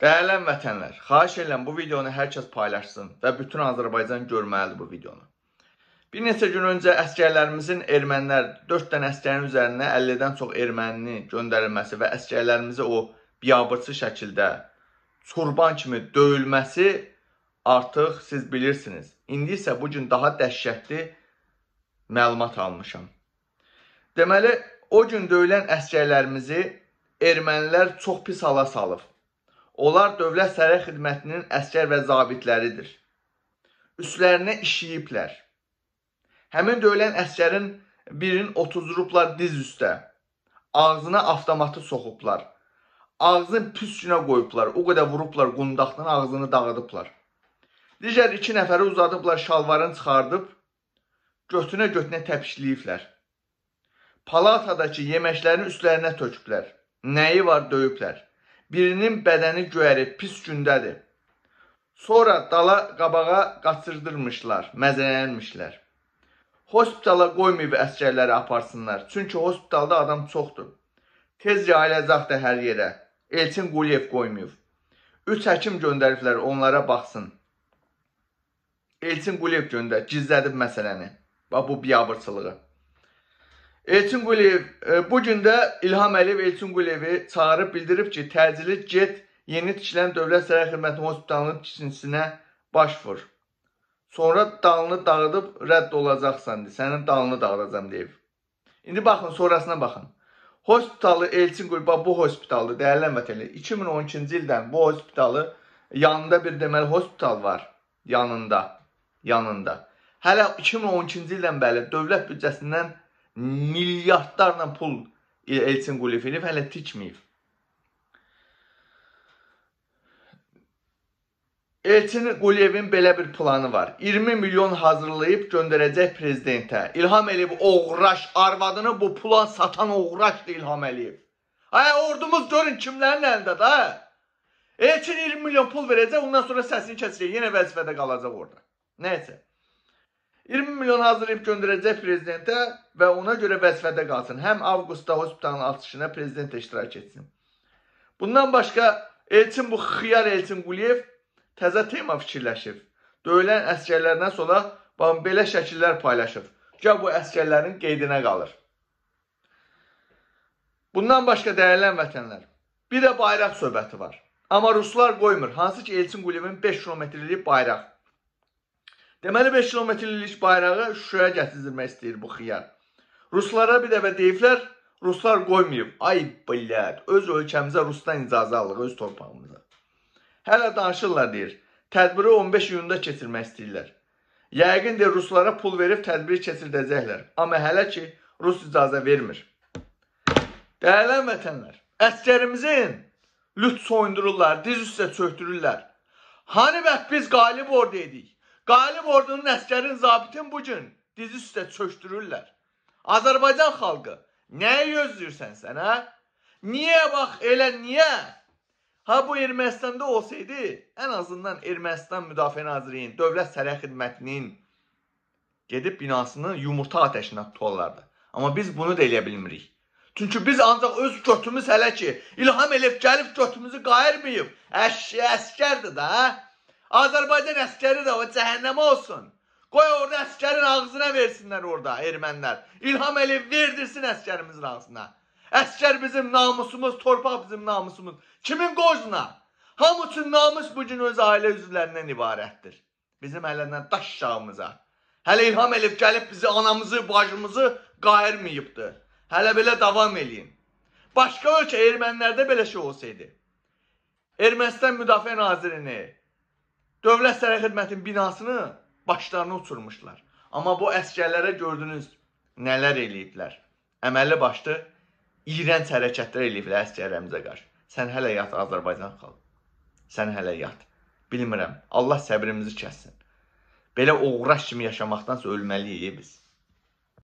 Dəyərli vətənlər, xahiş edirəm bu videonu hər kəs paylaşsın və bütün Azərbaycan görməlidir bu videonu. Bir neçə gün öncə əskərlərimizin ermənilər 4 dənə əskərin üzərinə 50-dən çox ermənini göndərilməsi və əskərlərimizi o biabırçı şəkildə çurban kimi döyülməsi artıq siz bilirsiniz. İndi isə bu gün daha dəhşətli məlumat almışam. Deməli, o gün döyülən əskərlərimizi ermənilər çox pis hala salıb. Onlar dövlət sərhəd xidmətinin əskər və zabitləridir. Üstlərinə işiyiblər. Həmin döyülən əskərin birini otuzurublar diz üstə. Ağzına avtomatı soxublar. Ağzını püskünə qoyublar. O qədər vurublar qundaqdan ağzını dağıdıblar. Digər iki nəfəri uzadıblar şalvarını çıxardıb, götünə-götünə təpişləyiblər. Palatadakı yeməklərini üstlərinə töküblər. Nəyi var döyüblər. Birinin bədəni göyərir, pis gündədir. Sonra dala qabağa qaçırdırmışlar, məzələnmişlər. Hospitala qoymayıb əsgərləri aparsınlar. Çünki hospitalda adam çoxdur. Tez yayılacaq da hər yerə. Elçin Quliyev qoymayıb. Üç həkim göndəriblər onlara baxsın. Elçin Quliyev göndər, gizlədib məsələni. Bax bu biabırçılığı. Elçin Quliyev e, bu gün də İlham Əliyev Elçin Quliyevi çağırıb bildirib ki, təcili get yeni tikilən Dövlət Sərhəd Xidməti Hospitalının tikintisinə baş vur. Sonra dalını dağıdıb rədd olacaqsan, sənin dalını dağıdacam deyib. İndi baxın, sonrasına baxın. Hospitalı Elçin Quliyev bu hospitalı dəyərlən vətəli 2012-ci ildən bu hospitalı yanında bir deməli hospital var. Yanında. Yanında. Hələ 2012-ci ildən bəli dövlət büdcəsindən milyardlarla pul Elçin Quliyev eləyib, hələ tikməyib. Elçin Quliyevin belə bir planı var. 20 milyon hazırlayıb göndərəcək prezidentə. İlham Əliyev oğraş, arvadını bu pula satan oğraşdır İlham Əliyev. Ay ordumuz görün kimlərin əlindədir, ha? Elçin 20 milyon pul verəcək, ondan sonra səsini kəsəcək, yenə vəzifədə qalacaq orada. Nəysə. 20 milyon hazırlayıb göndərəcək prezidentə və ona görə vəzifədə qalsın. Həm avqustda hospitalın açılışına prezident iştirak etsin. Bundan başqa Elçin bu xiyar Elçin Quliyev təzə tema fikirləşir. Döyülən əsgərlərdən sonra bax belə şəkillər paylaşır. Gəl bu əsgərlərin qeydinə qalır. Bundan başqa dəyərlən vətənlər. Bir də bayraq söhbəti var. Amma ruslar qoymur. Hansı ki Elçin Quliyevin 5 kilometrlik bayraq Deməli 5 kilometrlik bayrağı Şuşaya gətirilmək istəyir bu xiyar. Ruslara bir dəfə deyiblər, Ruslar qoymayıb. Ay billət, öz ölkəmizə Rusdan icazə alırıq, öz torpağımıza. Hələ danışırlar deyir. Tədbiri 15 iyunda keçirmək istəyirlər. Yəqin də ruslara pul verib tədbiri keçirdəcəklər. Amma hələ ki rus icazə vermir. Dəyərli vətənlər, əskərimizin lüt soyundururlar, diz üstə çöktürürlər. Hani bəs biz qalib orada idik? Qalib ordunun əskərin zabitin bu gün dizi üstə çökdürürlər. Azərbaycan xalqı, nəyə gözləyirsən sən, hə? Niyə bax elə niyə? Ha bu Ermənistanda olsaydı, ən azından Ermənistan Müdafiə Nazirliyinin, Dövlət Sərhəd Xidmətinin gedib binasını yumurta atəşinə tutarlardı. Amma biz bunu da eləyə bilmirik. Çünki biz ancaq öz götümüz hələ ki İlham Əliyev gəlib götümüzü qayırmayıb. Əşyə əskərdir də, hə? Azərbaycan əskəri də o cəhənnəmə olsun. Qoy orada əskərin ağzına versinlər orada ermənilər. İlham Əliyev verdirsin əskərimizin ağzına. Əskər bizim namusumuz, torpaq bizim namusumuz. Kimin qozuna? Hamı üçün namus bugün öz ailə üzvlərindən ibarətdir. Bizim hələndən daş aşağımıza. Hələ İlham Əliyev gəlib bizi, anamızı, bacımızı qayırmayıbdır. Hələ belə davam eləyin. Başqa ölkə ermənilərdə belə şey olsaydı. Ermənistan Müdafiə Nazirini, Dövlət Sərhəd Xidmətinin binasını başlarına uçurmuşlar. Amma bu əskərlərə gördünüz nələr eləyiblər. Əməlli başlı iyrənc hərəkətlər eləyiblər əskərlərimizə qarşı. Sən hələ yat Azərbaycan xalq. Sən hələ yat. Bilmirəm. Allah səbrimizi kəssin. Belə oğraş kimi yaşamaqdansa ölməliyik e biz.